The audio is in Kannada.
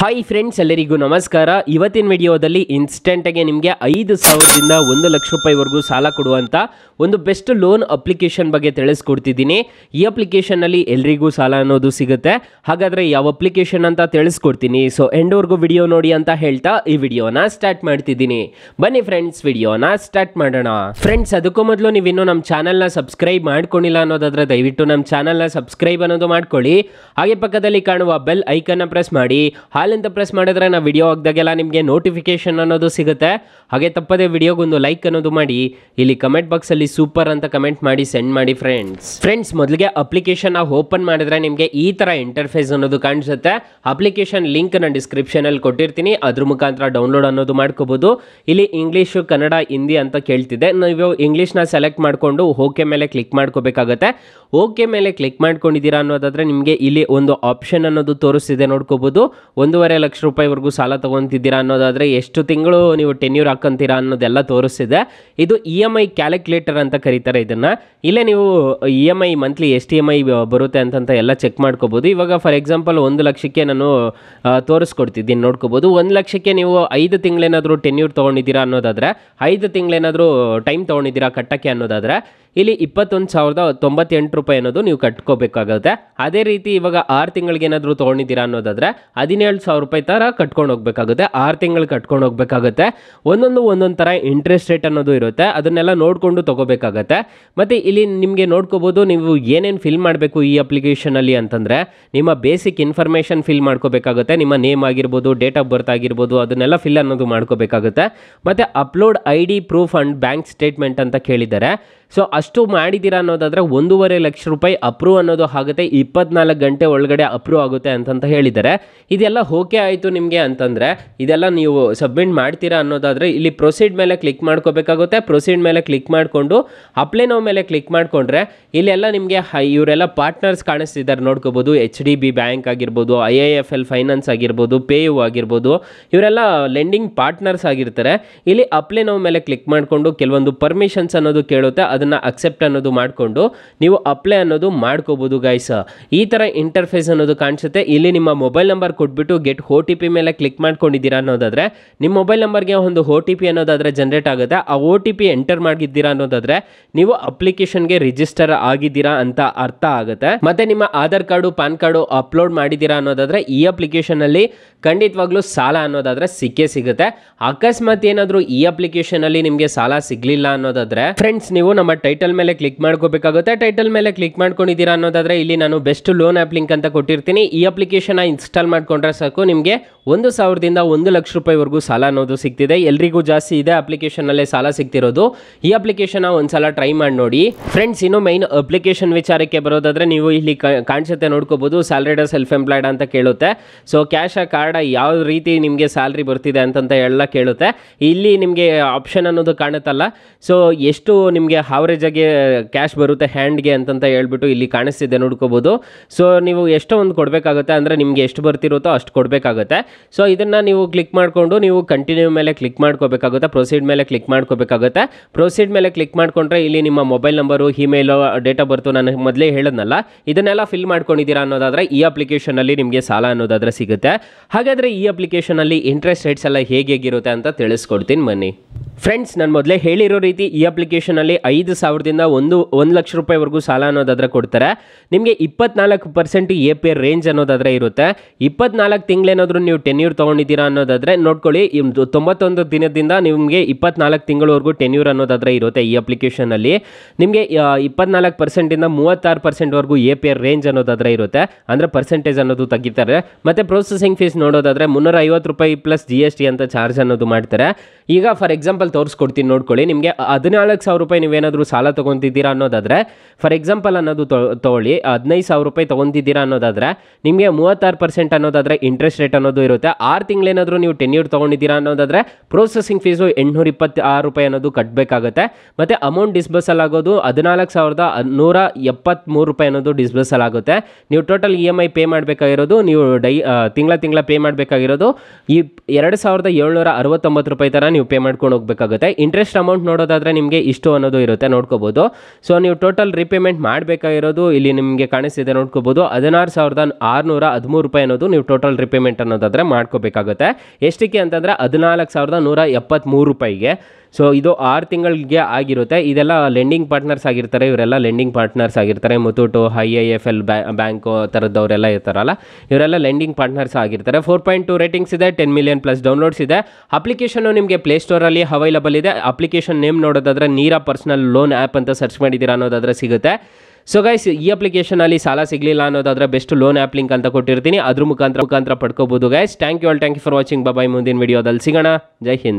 ಹಾಯ್ ಫ್ರೆಂಡ್ಸ್ ಎಲ್ಲರಿಗೂ ನಮಸ್ಕಾರ ಇವತ್ತಿನ ವಿಡಿಯೋದಲ್ಲಿ ಇನ್ಸ್ಟೆಂಟಾಗೆ ನಿಮಗೆ ಐದು ಸಾವಿರದಿಂದ ಒಂದು ಲಕ್ಷ ರೂಪಾಯಿವರೆಗೂ ಸಾಲ ಕೊಡುವಂಥ ಒಂದು ಬೆಸ್ಟ್ ಲೋನ್ ಅಪ್ಲಿಕೇಶನ್ ಬಗ್ಗೆ ತಿಳಿಸ್ಕೊಡ್ತಿದ್ದೀನಿ ಈ ಅಪ್ಲಿಕೇಶನ್ನಲ್ಲಿ ಎಲ್ರಿಗೂ ಸಾಲ ಅನ್ನೋದು ಸಿಗುತ್ತೆ ಹಾಗಾದರೆ ಯಾವ ಅಪ್ಲಿಕೇಶನ್ ಅಂತ ತಿಳಿಸ್ಕೊಡ್ತೀನಿ ಸೊ ಎಂಡ್ವರೆಗೂ ವಿಡಿಯೋ ನೋಡಿ ಅಂತ ಹೇಳ್ತಾ ಈ ವಿಡಿಯೋನ ಸ್ಟಾರ್ಟ್ ಮಾಡ್ತಿದ್ದೀನಿ ಬನ್ನಿ ಫ್ರೆಂಡ್ಸ್ ವಿಡಿಯೋನ ಸ್ಟಾರ್ಟ್ ಮಾಡೋಣ ಫ್ರೆಂಡ್ಸ್ ಅದಕ್ಕೂ ಮೊದಲು ಇನ್ನೂ ನಮ್ಮ ಚಾನಲ್ನ ಸಬ್ಸ್ಕ್ರೈಬ್ ಮಾಡ್ಕೊಂಡಿಲ್ಲ ಅನ್ನೋದಾದ್ರೆ ದಯವಿಟ್ಟು ನಮ್ಮ ಚಾನಲ್ನ ಸಬ್ಸ್ಕ್ರೈಬ್ ಅನ್ನೋದು ಮಾಡ್ಕೊಳ್ಳಿ ಹಾಗೆ ಪಕ್ಕದಲ್ಲಿ ಕಾಣುವ ಬೆಲ್ ಐಕನ್ನ ಪ್ರೆಸ್ ಮಾಡಿ ಬ್ಯಾಲ್ ಅಂತ ಪ್ರೆಸ್ ಮಾಡಿದ್ರೆ ನಾವು ವಿಡಿಯೋ ಹಾಕಿದಾಗೆಲ್ಲ ನಿಮಗೆ ನೋಟಿಫಿಕೇಶನ್ ಅನ್ನೋದು ಸಿಗುತ್ತೆ ಹಾಗೆ ತಪ್ಪದೆ ವಿಡಿಯೋಗೊಂದು ಲೈಕ್ ಅನ್ನೋದು ಮಾಡಿ ಇಲ್ಲಿ ಕಮೆಂಟ್ ಬಾಕ್ಸಲ್ಲಿ ಸೂಪರ್ ಅಂತ ಕಮೆಂಟ್ ಮಾಡಿ ಸೆಂಡ್ ಮಾಡಿ ಫ್ರೆಂಡ್ಸ್ ಫ್ರೆಂಡ್ಸ್ ಮೊದಲಿಗೆ ಅಪ್ಲಿಕೇಶನ್ ನಾವು ಓಪನ್ ಮಾಡಿದ್ರೆ ನಿಮಗೆ ಈ ಥರ ಇಂಟರ್ಫೇಸ್ ಅನ್ನೋದು ಕಾಣಿಸುತ್ತೆ ಅಪ್ಲಿಕೇಶನ್ ಲಿಂಕ್ ನಾನು ಡಿಸ್ಕ್ರಿಪ್ಷನಲ್ಲಿ ಕೊಟ್ಟಿರ್ತೀನಿ ಅದ್ರ ಮುಖಾಂತರ ಡೌನ್ಲೋಡ್ ಅನ್ನೋದು ಮಾಡ್ಕೋಬೋದು ಇಲ್ಲಿ ಇಂಗ್ಲೀಷು ಕನ್ನಡ ಹಿಂದಿ ಅಂತ ಕೇಳ್ತಿದೆ ನೀವು ಇಂಗ್ಲೀಷ್ನ ಸೆಲೆಕ್ಟ್ ಮಾಡಿಕೊಂಡು ಓಕೆ ಮೇಲೆ ಕ್ಲಿಕ್ ಮಾಡ್ಕೋಬೇಕಾಗತ್ತೆ ಓಕೆ ಮೇಲೆ ಕ್ಲಿಕ್ ಮಾಡ್ಕೊಂಡಿದ್ದೀರಾ ಅನ್ನೋದಾದರೆ ನಿಮಗೆ ಇಲ್ಲಿ ಒಂದು ಆಪ್ಷನ್ ಅನ್ನೋದು ತೋರಿಸ್ತಿದೆ ನೋಡ್ಕೋಬೋದು ಒಂದು ಒಂದೂವರೆ ಲಕ್ಷ ರೂಪಾಯಿವರೆಗೂ ಸಾಲ ತೊಗೊತಿದ್ದೀರಾ ಅನ್ನೋದಾದರೆ ಎಷ್ಟು ತಿಂಗಳು ನೀವು ಟೆನ್ಯೂರ್ ಹಾಕಂತೀರಾ ಅನ್ನೋದೆಲ್ಲ ತೋರಿಸಿದೆ ಇದು ಇ ಎಮ್ ಐ ಕ್ಯಾಲ್ಕುಲೇಟರ್ ಅಂತ ಕರೀತಾರೆ ಇದನ್ನು ಇಲ್ಲೇ ನೀವು ಇ ಎಮ್ ಐ ಮಂತ್ಲಿ ಎಷ್ಟು ಇ ಎಮ್ ಐ ಬರುತ್ತೆ ಅಂತಂತ ಎಲ್ಲ ಚೆಕ್ ಮಾಡ್ಕೋಬೋದು ಇವಾಗ ಫಾರ್ ಎಕ್ಸಾಂಪಲ್ ಒಂದು ಲಕ್ಷಕ್ಕೆ ನಾನು ತೋರಿಸ್ಕೊಡ್ತಿದ್ದೀನಿ ನೋಡ್ಕೋಬೋದು ಒಂದು ಲಕ್ಷಕ್ಕೆ ನೀವು ಐದು ತಿಂಗಳೇನಾದರೂ ಟೆನ್ಯೂರ್ ತೊಗೊಂಡಿದ್ದೀರಾ ಅನ್ನೋದಾದರೆ ಐದು ತಿಂಗಳೇನಾದರೂ ಟೈಮ್ ತೊಗೊಂಡಿದ್ದೀರಾ ಕಟ್ಟಕ್ಕೆ ಅನ್ನೋದಾದರೆ ಇಲ್ಲಿ ಇಪ್ಪತ್ತೊಂದು ಸಾವಿರದ ತೊಂಬತ್ತೆಂಟು ರೂಪಾಯಿ ಅನ್ನೋದು ನೀವು ಕಟ್ಕೋಬೇಕಾಗುತ್ತೆ ಅದೇ ರೀತಿ ಇವಾಗ ಆರು ತಿಂಗಳಿಗೆ ಏನಾದರೂ ತೊಗೊಂಡಿದ್ದೀರಾ ಅನ್ನೋದಾದರೆ ಹದಿನೇಳು ಸಾವಿರ ರೂಪಾಯಿ ಥರ ಕಟ್ಕೊಂಡು ಹೋಗಬೇಕಾಗುತ್ತೆ ಆರು ತಿಂಗಳು ಕಟ್ಕೊಂಡು ಹೋಗಬೇಕಾಗುತ್ತೆ ಒಂದೊಂದು ಒಂದೊಂದು ಥರ ಇಂಟ್ರೆಸ್ಟ್ ರೇಟ್ ಅನ್ನೋದು ಇರುತ್ತೆ ಅದನ್ನೆಲ್ಲ ನೋಡಿಕೊಂಡು ತೊಗೋಬೇಕಾಗತ್ತೆ ಮತ್ತು ಇಲ್ಲಿ ನಿಮಗೆ ನೋಡ್ಕೋಬೋದು ನೀವು ಏನೇನು ಫಿಲ್ ಮಾಡಬೇಕು ಈ ಅಪ್ಲಿಕೇಶನಲ್ಲಿ ಅಂತಂದರೆ ನಿಮ್ಮ ಬೇಸಿಕ್ ಇನ್ಫಾರ್ಮೇಷನ್ ಫಿಲ್ ಮಾಡ್ಕೋಬೇಕಾಗುತ್ತೆ ನಿಮ್ಮ ನೇಮ್ ಆಗಿರ್ಬೋದು ಡೇಟ್ ಆಫ್ ಬರ್ತ್ ಆಗಿರ್ಬೋದು ಅದನ್ನೆಲ್ಲ ಫಿಲ್ ಅನ್ನೋದು ಮಾಡ್ಕೋಬೇಕಾಗುತ್ತೆ ಮತ್ತು upload I D proof and bank statement ಅಂತ ಕೇಳಿದ್ದಾರೆ ಸೊ ಅಷ್ಟು ಮಾಡಿದ್ದೀರಾ ಅನ್ನೋದಾದರೆ ಒಂದೂವರೆ ಲಕ್ಷ ರೂಪಾಯಿ ಅಪ್ರೂವ್ ಅನ್ನೋದು ಆಗುತ್ತೆ ಇಪ್ಪತ್ನಾಲ್ಕು ಗಂಟೆ ಒಳಗಡೆ ಅಪ್ರೂವ್ ಆಗುತ್ತೆ ಅಂತಂತ ಹೇಳಿದ್ದಾರೆ ಇದೆಲ್ಲ ಓಕೆ ಆಯಿತು ನಿಮಗೆ ಅಂತಂದರೆ ಇದೆಲ್ಲ ನೀವು ಸಬ್ಮಿಟ್ ಮಾಡ್ತೀರಾ ಅನ್ನೋದಾದರೆ ಇಲ್ಲಿ ಪ್ರೊಸೀಡ್ ಮೇಲೆ ಕ್ಲಿಕ್ ಮಾಡ್ಕೋಬೇಕಾಗುತ್ತೆ ಪ್ರೊಸೀಡ್ ಮೇಲೆ ಕ್ಲಿಕ್ ಮಾಡಿಕೊಂಡು ಅಪ್ಲೈ ನಾವು ಮೇಲೆ ಕ್ಲಿಕ್ ಮಾಡಿಕೊಂಡ್ರೆ ಇಲ್ಲೆಲ್ಲ ನಿಮಗೆ ಇವರೆಲ್ಲ ಪಾರ್ಟ್ನರ್ಸ್ ಕಾಣಿಸ್ತಿದ್ದಾರೆ ನೋಡ್ಕೋಬೋದು ಎಚ್ ಡಿ ಬಿ ಬ್ಯಾಂಕ್ ಆಗಿರ್ಬೋದು I I F L finance ಆಗಿರ್ಬೋದು ಪೇ ಯು ಆಗಿರ್ಬೋದು ಇವರೆಲ್ಲ ಲೆಂಡಿಂಗ್ ಪಾರ್ಟ್ನರ್ಸ್ ಆಗಿರ್ತಾರೆ ಇಲ್ಲಿ ಅಪ್ಲೈ ನೋವ್ ಮೇಲೆ ಕ್ಲಿಕ್ ಮಾಡಿಕೊಂಡು ಕೆಲವೊಂದು ಪರ್ಮಿಷನ್ಸ್ ಅನ್ನೋದು ಕೇಳುತ್ತೆ ಅದನ್ನು ಅಕ್ಸೆಪ್ಟ್ ಅನ್ನೋದು ಮಾಡಿಕೊಂಡು ನೀವು ಅಪ್ಲೈ ಅನ್ನೋದು ಮಾಡ್ಕೋಬೋದು ಗೈಸ್ ಈ ಥರ ಇಂಟರ್ಫೇಸ್ ಅನ್ನೋದು ಕಾಣಿಸುತ್ತೆ ಇಲ್ಲಿ ನಿಮ್ಮ ಮೊಬೈಲ್ ನಂಬರ್ ಕೊಟ್ಬಿಟ್ಟು ಗೆಟ್ ಓ ಟಿ ಪಿ ಮೇಲೆ ಕ್ಲಿಕ್ ಮಾಡ್ಕೊಂಡಿದ್ದೀರಾ ಅನ್ನೋದಾದರೆ ನಿಮ್ಮ ಮೊಬೈಲ್ ನಂಬರ್ಗೆ ಒಂದು ಓ ಟಿ ಪಿ ಅನ್ನೋದಾದರೆ ಜನರೇಟ್ ಆಗುತ್ತೆ ಆ ಓ ಟಿ ಪಿ ಎಂಟರ್ ಮಾಡಿದ್ದೀರಾ ಅನ್ನೋದಾದರೆ ನೀವು ಅಪ್ಲಿಕೇಶನ್ಗೆ ರಿಜಿಸ್ಟರ್ ಆಗಿದ್ದೀರಾ ಅಂತ ಅರ್ಥ ಆಗುತ್ತೆ ಮತ್ತೆ ನಿಮ್ಮ Aadhaar card PAN card upload ಮಾಡಿದ್ದೀರಾ ಅನ್ನೋದಾದರೆ ಈ ಅಪ್ಲಿಕೇಶನಲ್ಲಿ ಖಂಡಿತವಾಗ್ಲೂ ಸಾಲ ಅನ್ನೋದಾದರೆ ಸಿಕ್ಕೇ ಸಿಗುತ್ತೆ ಅಕಸ್ಮಾತ್ ಏನಾದರೂ ಈ ಅಪ್ಲಿಕೇಶನಲ್ಲಿ ನಿಮಗೆ ಸಾಲ ಸಿಗಲಿಲ್ಲ ಅನ್ನೋದಾದರೆ ಫ್ರೆಂಡ್ಸ್ ನೀವು ನಮ್ಮ ನಮ್ಮ ಟೈಟಲ್ ಮೇಲೆ ಕ್ಲಿಕ್ ಮಾಡ್ಕೋಬೇಕಾಗುತ್ತೆ ಟೈಟಲ್ ಮೇಲೆ ಕ್ಲಿಕ್ ಮಾಡ್ಕೊಂಡಿದ್ದೀರಾ ಅನ್ನೋದಾದರೆ ಇಲ್ಲಿ ನಾನು ಬೆಸ್ಟ್ ಲೋನ್ ಆ್ಯಪ್ ಲಿಂಕ್ ಅಂತ ಕೊಟ್ಟಿರ್ತೀನಿ ಈ ಅಪ್ಲಿಕೇಶನ್ ಇನ್ಸ್ಟಾಲ್ ಮಾಡ್ಕೊಂಡ್ರೆ ಸಾಕು ನಿಮಗೆ ಒಂದು ಸಾವಿರದಿಂದ ಒಂದು ಲಕ್ಷ ರೂಪಾಯಿವರೆಗೂ ಸಾಲ ಅನ್ನೋದು ಸಿಗ್ತಿದೆ ಎಲ್ರಿಗೂ ಜಾಸ್ತಿ ಇದೆ ಅಪ್ಲಿಕೇಶನಲ್ಲೇ ಸಾಲ ಸಿಗ್ತಿರೋದು ಈ ಅಪ್ಲಿಕೇಶನ್ ಒಂದು ಸಲ ಟ್ರೈ ಮಾಡಿ ನೋಡಿ ಫ್ರೆಂಡ್ಸ್ ಇನ್ನು ಮೈನ್ ಅಪ್ಲಿಕೇಶನ್ ವಿಚಾರಕ್ಕೆ ಬರೋದಾದ್ರೆ ನೀವು ಇಲ್ಲಿ ಕಾಣಿಸುತ್ತೆ ನೋಡ್ಕೋಬೋದು ಸ್ಯಾಲ್ರಿಡ ಸೆಲ್ಫ್ ಎಂಪ್ಲಾಯ್ಡ್ ಅಂತ ಕೇಳುತ್ತೆ ಸೊ ಕ್ಯಾಶ್ ಆ ಕಾರ್ಡ್ ಯಾವ ರೀತಿ ನಿಮಗೆ ಸ್ಯಾಲ್ರಿ ಬರ್ತಿದೆ ಅಂತ ಎಲ್ಲ ಕೇಳುತ್ತೆ ಇಲ್ಲಿ ನಿಮಗೆ ಆಪ್ಷನ್ ಅನ್ನೋದು ಕಾಣುತ್ತಲ್ಲ ಸೊ ಎಷ್ಟು ನಿಮಗೆ ಆಗಿ ಕ್ಯಾಶ್ ಬರುತ್ತೆ ಹ್ಯಾಂಡ್ಗೆ ಅಂತಂತ ಹೇಳ್ಬಿಟ್ಟು ಇಲ್ಲಿ ಕಾಣಿಸ್ತಿದೆ ನೋಡ್ಕೋಬೋದು ಸೊ ನೀವು ಎಷ್ಟೋ ಒಂದು ಕೊಡಬೇಕಾಗುತ್ತೆ ಅಂದರೆ ನಿಮಗೆ ಎಷ್ಟು ಬರ್ತಿರುತ್ತೋ ಅಷ್ಟು ಕೊಡಬೇಕಾಗುತ್ತೆ ಸೊ ಇದನ್ನು ನೀವು ಕ್ಲಿಕ್ ಮಾಡಿಕೊಂಡು ನೀವು ಕಂಟಿನ್ಯೂ ಮೇಲೆ ಕ್ಲಿಕ್ ಮಾಡ್ಕೋಬೇಕಾಗುತ್ತೆ ಪ್ರೊಸೀಡ್ ಮೇಲೆ ಕ್ಲಿಕ್ ಮಾಡ್ಕೋಬೇಕಾಗುತ್ತೆ ಪ್ರೊಸೀಡ್ ಮೇಲೆ ಕ್ಲಿಕ್ ಮಾಡಿಕೊಂಡ್ರೆ ಇಲ್ಲಿ ನಿಮ್ಮ mobile number email date of birth ನಾನು ಮೊದಲೇ ಹೇಳೋದ್ನಲ್ಲ ಇದನ್ನೆಲ್ಲ ಫಿಲ್ ಮಾಡ್ಕೊಂಡಿದ್ದೀರಾ ಅನ್ನೋದಾದರೆ ಈ ಅಪ್ಲಿಕೇಶನಲ್ಲಿ ನಿಮಗೆ ಸಾಲ ಅನ್ನೋದಾದರೆ ಸಿಗುತ್ತೆ ಹಾಗಾದರೆ ಈ ಅಪ್ಲಿಕೇಶನಲ್ಲಿ ಇಂಟ್ರೆಸ್ಟ್ ರೇಟ್ಸ್ ಎಲ್ಲ ಹೇಗೆ ಹೇಗಿರುತ್ತೆ ಅಂತ ತಿಳಿಸ್ಕೊಡ್ತೀನಿ ಬನ್ನಿ ಫ್ರೆಂಡ್ಸ್ ನಾನು ಮೊದಲೇ ಹೇಳಿರೋ ರೀತಿ ಈ ಅಪ್ಲಿಕೇಶನಲ್ಲಿ ಐದು ಸಾವಿರದಿಂದ ಒಂದು ಒಂದು ಲಕ್ಷ ರೂಪಾಯಿವರೆಗೂ ಸಾಲ ಅನ್ನೋದಾದರೆ ಕೊಡ್ತಾರೆ ನಿಮಗೆ ಇಪ್ಪತ್ನಾಲ್ಕು ಪರ್ಸೆಂಟ್ ಎ ಪಿ ರೇಂಜ್ ಅನ್ನೋದಾದರೆ ಇರುತ್ತೆ ಇಪ್ಪತ್ನಾಲ್ಕು ತಿಂಗಳೇನಾದರೂ ನೀವು ಟೆನ್ಯೂರ್ ತೊಗೊಂಡಿದ್ದೀರಾ ಅನ್ನೋದಾದರೆ ನೋಡ್ಕೊಳ್ಳಿ ತೊಂಬತ್ತೊಂದು ದಿನದಿಂದ ನಿಮಗೆ ಇಪ್ಪತ್ನಾಲ್ಕು ತಿಂಗಳವರೆಗೂ ಟೆನ್ಯೂರ್ ಅನ್ನೋದಾದರೆ ಇರುತ್ತೆ ಈ ಅಪ್ಲಿಕೇಶನಲ್ಲಿ ನಿಮಗೆ ಇಪ್ಪತ್ನಾಲ್ಕು ಪರ್ಸೆಂಟಿಂದ ಮೂವತ್ತಾರು ಪರ್ಸೆಂಟ್ವರೆಗೂ ಎ ಪಿ ರೇಂಜ್ ಅನ್ನೋದಾದರೆ ಇರುತ್ತೆ ಅಂದರೆ ಪರ್ಸೆಂಟೇಜ್ ಅನ್ನೋದು ತೆಗಿತಾರೆ ಮತ್ತು ಪ್ರೊಸೆಸಿಂಗ್ ಫೀಸ್ ನೋಡೋದಾದರೆ ಮುನ್ನೂರ ಐವತ್ತು ರೂಪಾಯಿ ಪ್ಲಸ್ ಜಿ ಎಸ್ ಟಿ ಅಂತ ಚಾರ್ಜ್ ಅನ್ನೋದು ಮಾಡ್ತಾರೆ ಈಗ ಫಾರ್ ಎಕ್ಸಾಂಪಲ್ ಎಕ್ಸಾಂಪಲ್ ತೋರಿಸ್ಕೊಡ್ತೀನಿ ನೋಡ್ಕೊಳ್ಳಿ ನಿಮಗೆ ಹದಿನಾಲ್ಕು ಸಾವಿರ ರೂಪಾಯಿ ನೀವೇನಾದರೂ ಸಾಲ ತೊಗೊತಿದ್ದೀರಾ ಅನ್ನೋದಾದರೆ ಫಾರ್ ಎಕ್ಸಾಂಪಲ್ ಅನ್ನೋದು ತೊಗೊಳ್ಳಿ ಹದಿನೈದು ಸಾವಿರ ರೂಪಾಯಿ ತೊಗೊತಿದ್ದೀರಾ ಅನ್ನೋದಾದರೆ ನಿಮಗೆ ಮೂವತ್ತಾರು ಪರ್ಸೆಂಟ್ ಅನ್ನೋದಾದರೆ ಇಂಟ್ರೆಸ್ಟ್ ರೇಟ್ ಅನ್ನೋದು ಇರುತ್ತೆ ಆರು ತಿಂಗಳೇನಾದರೂ ನೀವು ಟೆನ್ ಇಯರ್ ತೊಗೊಂಡಿದ್ದೀರಾ ಅನ್ನೋದಾದರೆ ಪ್ರೊಸೆಸಿಂಗ್ ಫೀಸು ಎಂಟುನೂರ ಇಪ್ಪತ್ತು ಆರು ರೂಪಾಯಿ ಅನ್ನೋದು ಕಟ್ಟಬೇಕಾಗುತ್ತೆ ಮತ್ತು ಅಮೌಂಟ್ ಡಿಸ್ಬರ್ಸಲ್ ಆಗೋದು ಹದಿನಾಲ್ಕು ಸಾವಿರದ ನೂರ ಎಪ್ಪತ್ತ್ಮೂರು ರೂಪಾಯಿ ಅನ್ನೋದು ಡಿಸ್ಬರ್ಸಲ್ ಆಗುತ್ತೆ ನೀವು total E e M I pay ಮಾಡಬೇಕಾಗಿರೋದು ನೀವು ಡೈ ತಿಂಗಳ ತಿಂಗಳ ಪೇ ಮಾಡಬೇಕಾಗಿರೋದು ಈ ಎರಡು ಸಾವಿರದ ಏಳ್ನೂರ ಅರವತ್ತೊಂಬತ್ತು ರೂಪಾಯಿ ಥರ ನೀವು ಪೇ ಮಾಡ್ಕೊಂಡು ಹೋಗ್ಬೇಕು ಮಾಡಬೇಕಾಗುತ್ತೆ ಇಂಟ್ರೆಸ್ಟ್ ಅಮೌಂಟ್ ನೋಡೋದಾದರೆ ನಿಮಗೆ ಇಷ್ಟು ಅನ್ನೋದು ಇರುತ್ತೆ ನೋಡ್ಕೋಬೋದು ಸೊ ನೀವು ಟೋಟಲ್ ರಿಪೇಮೆಂಟ್ ಮಾಡಬೇಕಾಗಿರೋದು ಇಲ್ಲಿ ನಿಮಗೆ ಕಾಣಿಸ್ತಿದೆ ನೋಡ್ಕೋಬೋದು ಹದಿನಾರು ಸಾವಿರದ ಆರುನೂರ ಹದಿಮೂರು ರೂಪಾಯಿ ಅನ್ನೋದು ನೀವು ಟೋಟಲ್ ರಿಪೇಮೆಂಟ್ ಅನ್ನೋದಾದರೆ ಮಾಡ್ಕೋಬೇಕಾಗುತ್ತೆ ಎಷ್ಟಕ್ಕೆ ಅಂತಂದರೆ ಹದಿನಾಲ್ಕು ಸಾವಿರದ ನೂರ ಎಪ್ಪತ್ತ್ಮೂರು ರೂಪಾಯಿಗೆ ಸೊ ಇದು ಆರು ತಿಂಗಳಿಗೆ ಆಗಿರುತ್ತೆ ಇದೆಲ್ಲ ಲೆಂಡಿಂಗ್ ಪಾರ್ಟ್ನರ್ಸ್ ಆಗಿರ್ತಾರೆ ಇವರೆಲ್ಲ ಲೆಂಡಿಂಗ್ ಪಾರ್ಟ್ನರ್ಸ್ ಆಗಿರ್ತಾರೆ Muthoot I I F L bank ಥರದವರೆಲ್ಲ ಇರ್ತಾರಲ್ಲ ಇವರೆಲ್ಲ ಲೆಂಡಿಂಗ್ ಪಾರ್ಟ್ನರ್ಸ್ ಆಗಿರ್ತಾರೆ ಫೋರ್ ಪಾಯಿಂಟ್ ಟು ರೇಟಿಂಗ್ಸ್ ಇದೆ ಟೆನ್ ಮಿಲಿಯನ್ ಪ್ಲಸ್ ಡೌನ್ಲೋಡ್ಸ್ ಇದೆ ಅಪ್ಲಿಕೇಶನು ನಿಮಗೆ ಪ್ಲೇಸ್ಟೋರಲ್ಲಿ ಅವೈಲಬಲ್ ಇದೆ ಅಪ್ಲಿಕೇಶನ್ ನೇಮ್ ನೋಡೋದಾದ್ರೆ ನೀರಾ ಪರ್ಸನಲ್ ಲೋನ್ ಆ್ಯಪ್ ಅಂತ ಸರ್ಚ್ ಮಾಡಿದ್ದೀರಾ ಅನ್ನೋದಾದರೆ ಸಿಗುತ್ತೆ ಸೊ ಗೈಸ್ ಈ ಅಪ್ಲಿಕೇಶನಲ್ಲಿ ಸಾಲ ಸಿಗಲಿಲ್ಲ ಅನ್ನೋದಾದ್ರೆ ಬೆಸ್ಟ್ ಲೋನ್ ಆಪ್ ಲಿಂಕ್ ಅಂತ ಕೊಟ್ಟಿರ್ತೀನಿ ಅದ್ರ ಮುಖಾಂತರ ಮುಖಾಂತರ ಪಡ್ಕೋಬೋದು guys thank you all thank you for watching bye ಮುಂದಿನ ವಿಡಿಯೋದಲ್ಲಿ ಸಿಗೋಣ ಜೈ ಹಿಂದ್